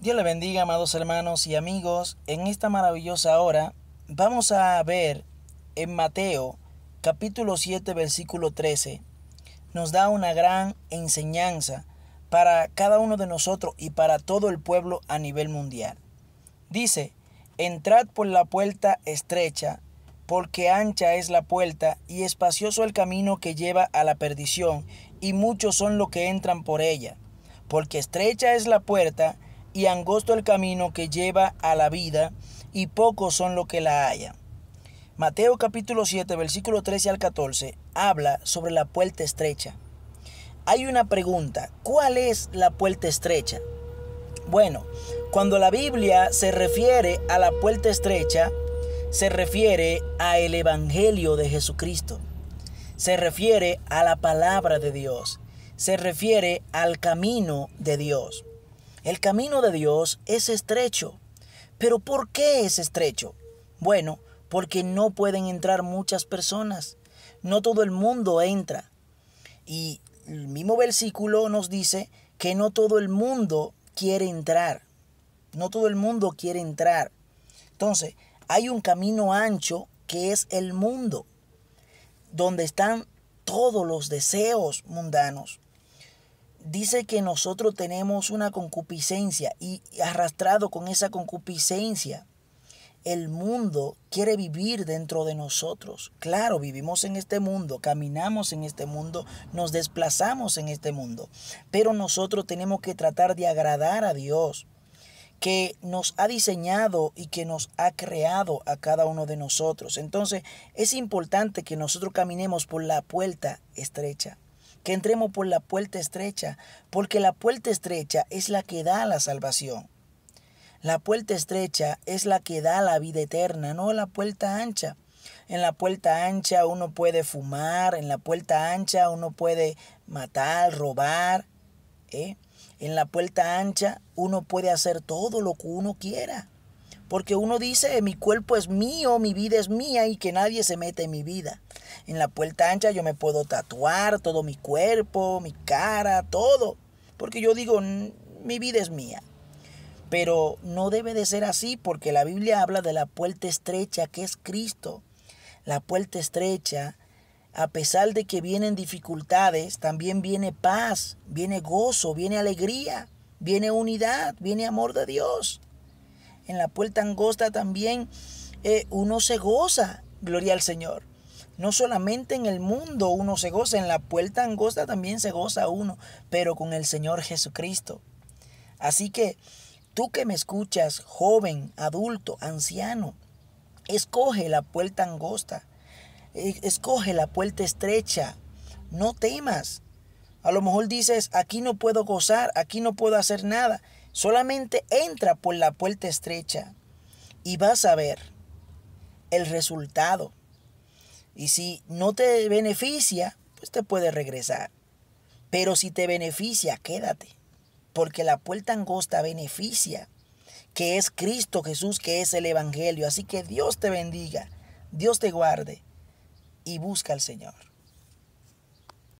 Dios le bendiga, amados hermanos y amigos. En esta maravillosa hora vamos a ver en Mateo capítulo 7 versículo 13. Nos da una gran enseñanza para cada uno de nosotros y para todo el pueblo a nivel mundial. Dice, entrad por la puerta estrecha, porque ancha es la puerta y espacioso el camino que lleva a la perdición, y muchos son los que entran por ella, porque estrecha es la puerta y angosto el camino que lleva a la vida, y pocos son los que la hallan. Mateo capítulo 7, versículo 13 al 14, habla sobre la puerta estrecha. Hay una pregunta, ¿cuál es la puerta estrecha? Bueno, cuando la Biblia se refiere a la puerta estrecha, se refiere a el evangelio de Jesucristo. Se refiere a la palabra de Dios. Se refiere al camino de Dios. El camino de Dios es estrecho. ¿Pero por qué es estrecho? Bueno, porque no pueden entrar muchas personas. No todo el mundo entra. Y el mismo versículo nos dice que no todo el mundo quiere entrar. No todo el mundo quiere entrar. Entonces, hay un camino ancho que es el mundo, donde están todos los deseos mundanos, dice que nosotros tenemos una concupiscencia y arrastrado con esa concupiscencia, el mundo quiere vivir dentro de nosotros. Claro, vivimos en este mundo, caminamos en este mundo, nos desplazamos en este mundo, pero nosotros tenemos que tratar de agradar a Dios que nos ha diseñado y que nos ha creado a cada uno de nosotros. Entonces es importante que nosotros caminemos por la puerta estrecha que entremos por la puerta estrecha, porque la puerta estrecha es la que da la salvación. La puerta estrecha es la que da la vida eterna, no la puerta ancha. En la puerta ancha uno puede fumar, en la puerta ancha uno puede matar, robar. ¿eh? En la puerta ancha uno puede hacer todo lo que uno quiera. Porque uno dice, mi cuerpo es mío, mi vida es mía y que nadie se mete en mi vida. En la puerta ancha yo me puedo tatuar todo mi cuerpo, mi cara, todo. Porque yo digo, mi vida es mía. Pero no debe de ser así porque la Biblia habla de la puerta estrecha que es Cristo. La puerta estrecha, a pesar de que vienen dificultades, también viene paz, viene gozo, viene alegría, viene unidad, viene amor de Dios en la puerta angosta también eh, uno se goza, gloria al Señor. No solamente en el mundo uno se goza, en la puerta angosta también se goza uno, pero con el Señor Jesucristo. Así que tú que me escuchas, joven, adulto, anciano, escoge la puerta angosta, e, escoge la puerta estrecha, no temas. A lo mejor dices, aquí no puedo gozar, aquí no puedo hacer nada. Solamente entra por la puerta estrecha y vas a ver el resultado. Y si no te beneficia, pues te puedes regresar. Pero si te beneficia, quédate. Porque la puerta angosta beneficia, que es Cristo Jesús, que es el Evangelio. Así que Dios te bendiga, Dios te guarde y busca al Señor.